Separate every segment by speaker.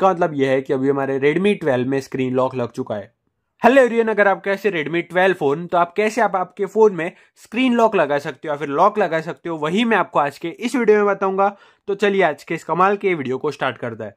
Speaker 1: इसका मतलब यह है कि अभी हमारे रेडमी ट्वेल्व में स्क्रीन लॉक लग चुका है हेलो एरियन अगर आप कैसे रेडमी 12 फोन तो आप कैसे आप आपके फोन में स्क्रीन लॉक लगा सकते हो या फिर लॉक लगा सकते हो वही मैं आपको आज के इस वीडियो में बताऊंगा तो चलिए आज के इस कमाल के वीडियो को स्टार्ट करता है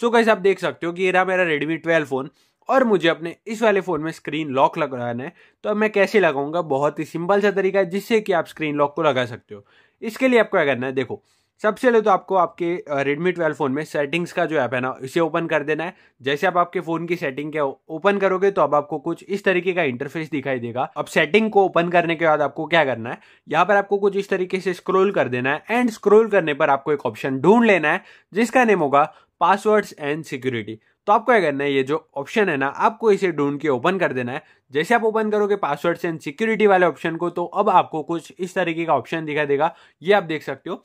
Speaker 1: सो so कैसे आप देख सकते हो कि ये रहा मेरा रेडमी 12 फोन और मुझे अपने इस वाले फ़ोन में स्क्रीन लॉक लगाना है तो अब मैं कैसे लगाऊंगा बहुत ही सिंपल सा तरीका है जिससे कि आप स्क्रीन लॉक को लगा सकते हो इसके लिए आपको क्या करना है देखो सबसे पहले तो आपको आपके रेडमी ट्वेल्व फ़ोन में सेटिंग्स का जो ऐप है ना इसे ओपन कर देना है जैसे आप आपके फ़ोन की सेटिंग के ओपन करोगे तो अब आपको कुछ इस तरीके का इंटरफेस दिखाई देगा अब सेटिंग को ओपन करने के बाद आपको क्या करना है यहाँ पर आपको कुछ इस तरीके से स्क्रोल कर देना है एंड स्क्रोल करने पर आपको एक ऑप्शन ढूंढ लेना है जिसका नेम होगा पासवर्ड्स एंड सिक्योरिटी तो आपको क्या करना है ये जो ऑप्शन है ना आपको इसे ढूंढ के ओपन कर देना है जैसे आप ओपन करोगे पासवर्ड एंड सिक्योरिटी वाले ऑप्शन को तो अब आपको कुछ इस तरीके का ऑप्शन दिखाई देगा ये आप देख सकते हो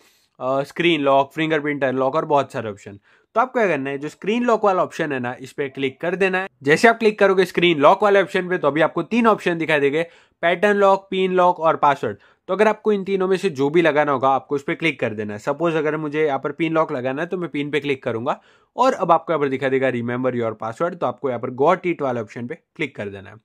Speaker 1: स्क्रीन लॉक फिंगरप्रिंट अनलॉक और बहुत सारे ऑप्शन तो आपको क्या करना है जो स्क्रीन लॉक वाला ऑप्शन है ना इस पर क्लिक कर देना है जैसे आप क्लिक करोगे स्क्रीन लॉक वाले ऑप्शन पे तो अभी आपको तीन ऑप्शन दिखाई देंगे पैटर्न लॉक पिन लॉक और पासवर्ड तो अगर आपको इन तीनों में से जो भी लगाना होगा आपको उस पर क्लिक कर देना है सपोज अगर मुझे यहाँ पर पिन लॉक लगाना है तो मैं पिन पे क्लिक करूंगा और अब आपको यहाँ पर दिखा देगा रिमेंबर योर पासवर्ड तो आपको यहाँ पर गॉट इट वाले ऑप्शन पे क्लिक कर देना है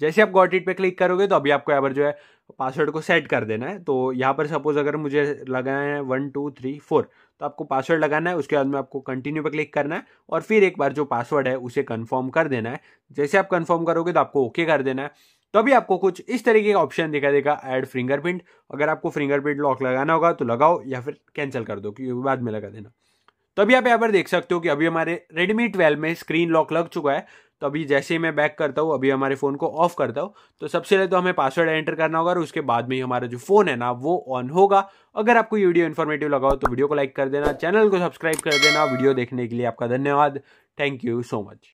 Speaker 1: जैसे आप गॉट इट पे क्लिक करोगे तो अभी आपको यहाँ पर जो है पासवर्ड को सेट कर देना है तो यहाँ पर सपोज अगर मुझे लगाना है वन टू थ्री फोर तो आपको पासवर्ड लगाना है उसके बाद में आपको कंटिन्यू पर क्लिक करना है और फिर एक बार जो पासवर्ड है उसे कंफर्म कर देना है जैसे आप कंफर्म करोगे तो आपको ओके कर देना है तो अभी आपको कुछ इस तरीके का ऑप्शन दिखा देगा ऐड फिंगरप्रिंट अगर आपको फिंगरप्रिंट लॉक लगाना होगा तो लगाओ या फिर कैंसिल कर दो क्योंकि बाद में लगा देना तो अभी आप यहाँ पर देख सकते हो कि अभी हमारे रेडमी ट्वेल्व में स्क्रीन लॉक लग चुका है तो अभी जैसे ही मैं बैक करता हूँ अभी हमारे फ़ोन को ऑफ करता हूँ तो सबसे पहले तो हमें पासवर्ड एंटर करना होगा और उसके बाद में ही हमारा जो फ़ोन है ना वो ऑन होगा अगर आपको ये वीडियो इन्फॉर्मेटिव लगा हो तो वीडियो को लाइक कर देना चैनल को सब्सक्राइब कर देना वीडियो देखने के लिए आपका धन्यवाद थैंक यू सो मच